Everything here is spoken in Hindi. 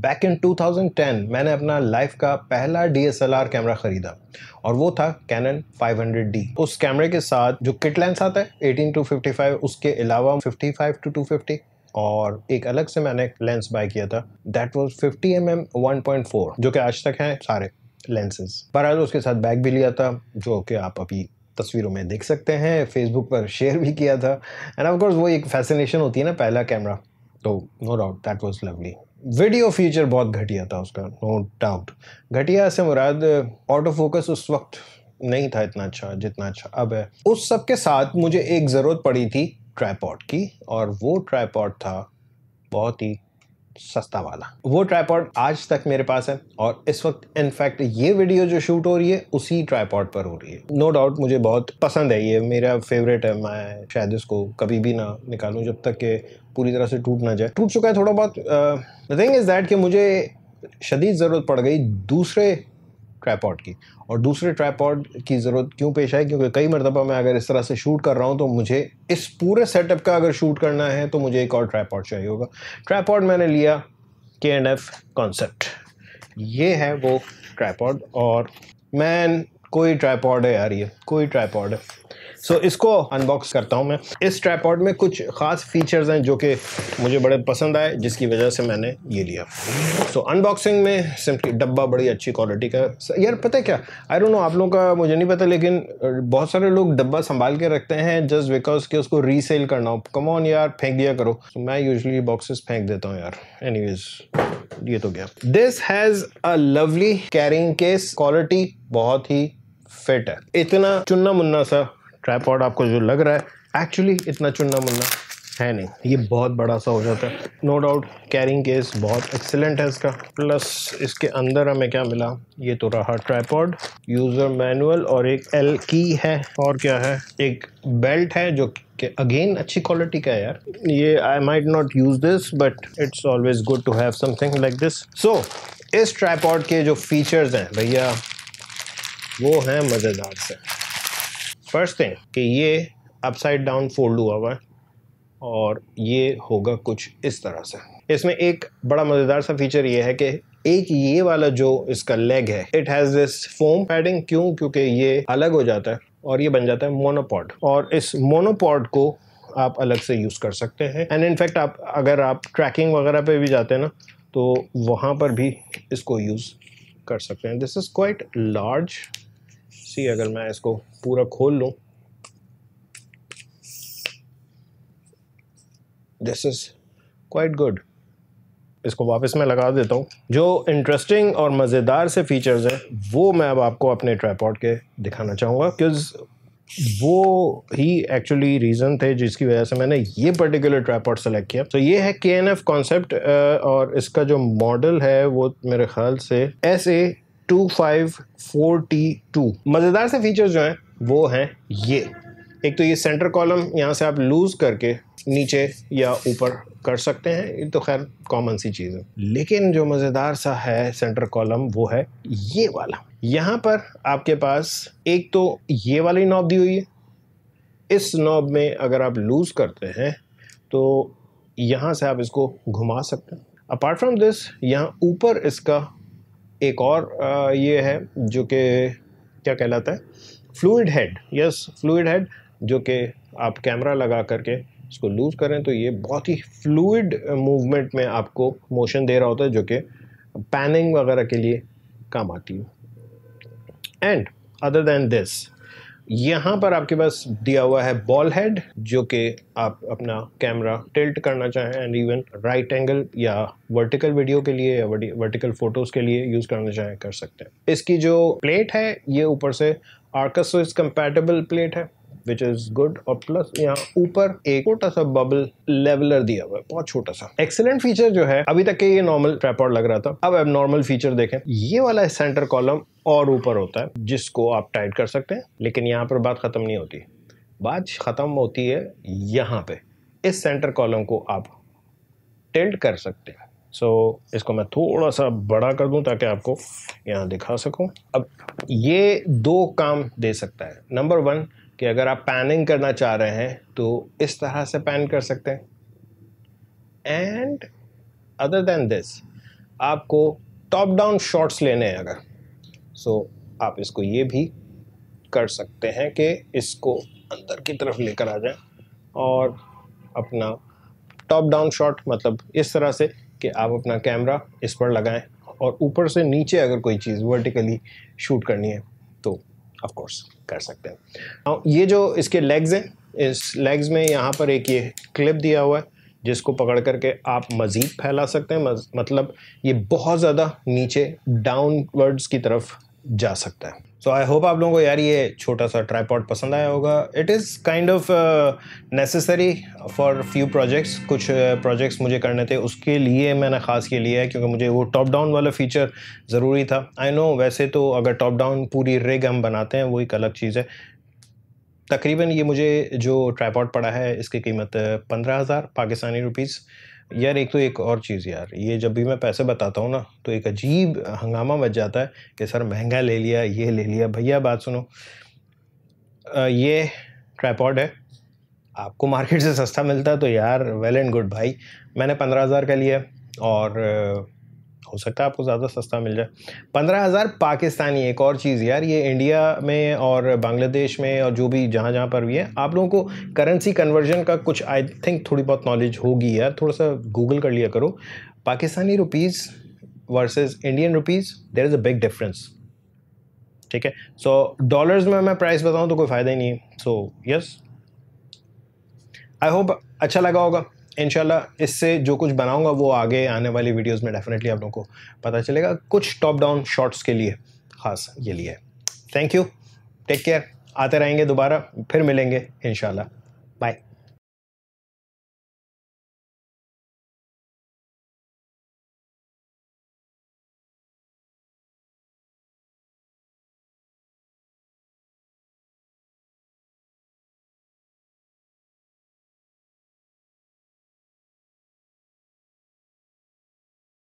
बैक इन 2010 मैंने अपना लाइफ का पहला डी कैमरा ख़रीदा और वो था कैनन 500D उस कैमरे के साथ जो किट लेंस आता है 18 टू 55 उसके अलावा 55 टू 250 और एक अलग से मैंने लेंस बाय किया था दैट वाज 50 एम एम जो कि आज तक हैं सारे लेंसेज आज उसके साथ बैग भी लिया था जो कि आप अभी तस्वीरों में देख सकते हैं फेसबुक पर शेयर भी किया था एंड ऑफ कोर्स वो एक फैसिनेशन होती है ना पहला कैमरा तो no doubt that was lovely video feature बहुत घटिया था उसका नो डाउट घटिया से मुराद ऑटो फोकस उस वक्त नहीं था इतना अच्छा जितना अच्छा अब है उस सब के साथ मुझे एक ज़रूरत पड़ी थी ट्राईपॉड की और वो ट्राईपॉड था बहुत ही सस्ता वाला वो ट्राईपॉड आज तक मेरे पास है और इस वक्त इनफैक्ट ये वीडियो जो शूट हो रही है उसी ट्राईपॉड पर हो रही है नो no डाउट मुझे बहुत पसंद है ये मेरा फेवरेट है मैं शायद इसको कभी भी ना निकालूं जब तक कि पूरी तरह से टूट ना जाए टूट चुका है थोड़ा बहुत द थिंग इज़ दैट कि मुझे शदीद ज़रूरत पड़ गई दूसरे ट्राईपॉड की और दूसरे ट्राईपॉड की ज़रूरत क्यों पेश आई क्योंकि कई मरतबा मैं अगर इस तरह से शूट कर रहा हूँ तो मुझे इस पूरे सेटअप का अगर शूट करना है तो मुझे एक और ट्राईपॉड चाहिए होगा ट्राईपॉड मैंने लिया के एंड एफ कॉन्सेप्ट ये है वो ट्राईपॉड और मैन कोई ट्राईपॉड है यार ये कोई ट्राईपॉड है सो so, इसको अनबॉक्स करता हूँ मैं इस ट्राईपॉड में कुछ ख़ास फीचर्स हैं जो कि मुझे बड़े पसंद आए जिसकी वजह से मैंने ये लिया सो so, अनबॉक्सिंग में सिंपली डब्बा बड़ी अच्छी क्वालिटी का यार पता है क्या आई डोंट नो आप लोगों का मुझे नहीं पता लेकिन बहुत सारे लोग डब्बा संभाल के रखते हैं जस्ट बिकॉज कि उसको रीसेल करना हो कमॉन यार फेंक दिया करो so, मैं यूजली बॉक्सेस फेंक देता हूँ यार एनी ये तो गया this has a lovely carrying case quality बहुत ही फिट है इतना चुन्ना मुन्ना सा ट्राईपॉड आपको जो लग रहा है एक्चुअली इतना चुन्ना मुन्ना है नहीं ये बहुत बड़ा सा हो जाता है नो डाउट कैरिंग केस बहुत एक्सेलेंट है इसका प्लस इसके अंदर हमें क्या मिला ये तो रहा ट्राईपॉड यूज़र मैनुअल और एक एल की है और क्या है एक बेल्ट है जो कि अगेन अच्छी क्वालिटी का है यार ये I might not use this but it's always good to have something like this so इस ट्राईपॉड के जो फीचर्स हैं भैया वो है मज़ेदार से फर्स्ट थिंग कि ये अपसाइड डाउन फोल्ड हुआ हुआ है और ये होगा कुछ इस तरह से इसमें एक बड़ा मज़ेदार सा फीचर ये है कि एक ये वाला जो इसका लेग है it has this foam padding क्यों क्योंकि ये अलग हो जाता है और ये बन जाता है मोनोपॉड और इस मोनोपॉड को आप अलग से यूज़ कर सकते हैं एंड इनफैक्ट आप अगर आप ट्रैकिंग वगैरह पे भी जाते हैं ना तो वहाँ पर भी इसको यूज़ कर सकते हैं दिस इज़ क्वाइट लार्ज सी अगर मैं इसको पूरा खोल लूँ दिस इज़ क्वाइट गुड इसको वापस मैं लगा देता हूँ जो इंटरेस्टिंग और मज़ेदार से फीचर्स हैं वो मैं अब आपको अपने ट्राईपॉड के दिखाना चाहूँगा क्योंकि वो ही एक्चुअली रीज़न थे जिसकी वजह से मैंने ये पर्टिकुलर ट्राईपॉड सेलेक्ट किया तो so, ये है के एन एफ कॉन्सेप्ट और इसका जो मॉडल है वो मेरे ख्याल से S A two five four T two मज़ेदार से फीचर्स जो हैं वो हैं ये एक तो ये सेंटर कॉलम यहाँ से आप लूज़ करके नीचे या ऊपर कर सकते हैं ये तो खैर कॉमन सी चीज़ है लेकिन जो मज़ेदार सा है सेंटर कॉलम वो है ये वाला यहाँ पर आपके पास एक तो ये वाली नॉब दी हुई है इस नॉब में अगर आप लूज़ करते हैं तो यहाँ से आप इसको घुमा सकते हैं अपार्ट फ्रॉम दिस यहाँ ऊपर इसका एक और ये है जो कि क्या कहलाता है fluid head yes fluid head जो कि आप कैमरा लगा करके इसको लूज़ करें तो ये बहुत ही फ्लूड मूवमेंट में आपको मोशन दे रहा होता है जो कि पैनिंग वगैरह के लिए काम आती है एंड अदर देन दिस यहाँ पर आपके पास दिया हुआ है बॉल हेड जो कि आप अपना कैमरा टिल्ट करना चाहें एंड इवन राइट एंगल या वर्टिकल वीडियो के लिए या वर्टिकल फोटोज के लिए यूज़ करना चाहें कर सकते हैं इसकी जो प्लेट है ये ऊपर से आर्कस कंपैटिबल प्लेट है विच इज गुड और प्लस यहाँ ऊपर एक छोटा सा बबल लेवलर दिया हुआ है बहुत छोटा सा एक्सेलेंट फीचर जो है अभी तक के ये नॉर्मल ट्रेपॉर्ड लग रहा था अब अब नॉर्मल फीचर देखें ये वाला सेंटर कॉलम और ऊपर होता है जिसको आप टाइट कर सकते हैं लेकिन यहाँ पर बात ख़त्म नहीं होती बात ख़त्म होती है यहाँ पे इस सेंटर कॉलम को आप टेंट कर सकते हैं सो so, इसको मैं थोड़ा सा बड़ा कर दूं ताकि आपको यहाँ दिखा सकूं अब ये दो काम दे सकता है नंबर वन कि अगर आप पैनिंग करना चाह रहे हैं तो इस तरह से पैन कर सकते हैं एंड अदर देन दिस आपको टॉप डाउन शॉट्स लेने हैं अगर सो so, आप इसको ये भी कर सकते हैं कि इसको अंदर की तरफ लेकर आ जाएं और अपना टॉप डाउन शॉट मतलब इस तरह से कि आप अपना कैमरा इस पर लगाएं और ऊपर से नीचे अगर कोई चीज़ वर्टिकली शूट करनी है ऑफ कोर्स कर सकते हैं हाँ, ये जो इसके लेग्स हैं इस लेग्स में यहाँ पर एक ये क्लिप दिया हुआ है जिसको पकड़ करके आप मज़ीद फैला सकते हैं मतलब ये बहुत ज़्यादा नीचे डाउनवर्ड्स की तरफ जा सकता है सो आई होप आप लोगों को यार ये छोटा सा ट्राईपॉड पसंद आया होगा it is kind of necessary for few projects कुछ प्रोजेक्ट्स uh, मुझे करने थे उसके लिए मैंने ख़ास ये लिया है क्योंकि मुझे वो टॉप डाउन वाला फीचर ज़रूरी था आई नो वैसे तो अगर टॉप डाउन पूरी रेग हम बनाते हैं वो एक अलग चीज़ है तकरीबन ये मुझे जो ट्राईपॉड पड़ा है इसकी कीमत uh, पंद्रह हज़ार पाकिस्तानी रुपीज़ यार एक तो एक और चीज़ यार ये जब भी मैं पैसे बताता हूँ ना तो एक अजीब हंगामा बच जाता है कि सर महंगा ले लिया ये ले लिया भैया बात सुनो आ, ये ट्रैपॉड है आपको मार्केट से सस्ता मिलता है तो यार वेल एंड गुड भाई मैंने पंद्रह हज़ार का लिया और हो सकता है आपको ज़्यादा सस्ता मिल जाए पंद्रह हज़ार पाकिस्तानी एक और चीज़ यार ये इंडिया में और बांग्लादेश में और जो भी जहाँ जहाँ पर भी है आप लोगों को करेंसी कन्वर्जन का कुछ आई थिंक थोड़ी बहुत नॉलेज होगी यार थोड़ा सा गूगल कर लिया करो Pakistani rupees versus Indian rupees there is a big difference ठीक है सो डॉलर्स में मैं प्राइस बताऊँ तो कोई फ़ायदा ही नहीं है सो यस आई होप अच्छा लगा होगा इन इससे जो कुछ बनाऊँगा वो आगे आने वाली वीडियोज़ में डेफिनेटली आप लोगों को पता चलेगा कुछ टॉप डाउन शॉट्स के लिए ख़ास ये लिए थैंक यू टेक केयर आते रहेंगे दोबारा फिर मिलेंगे इन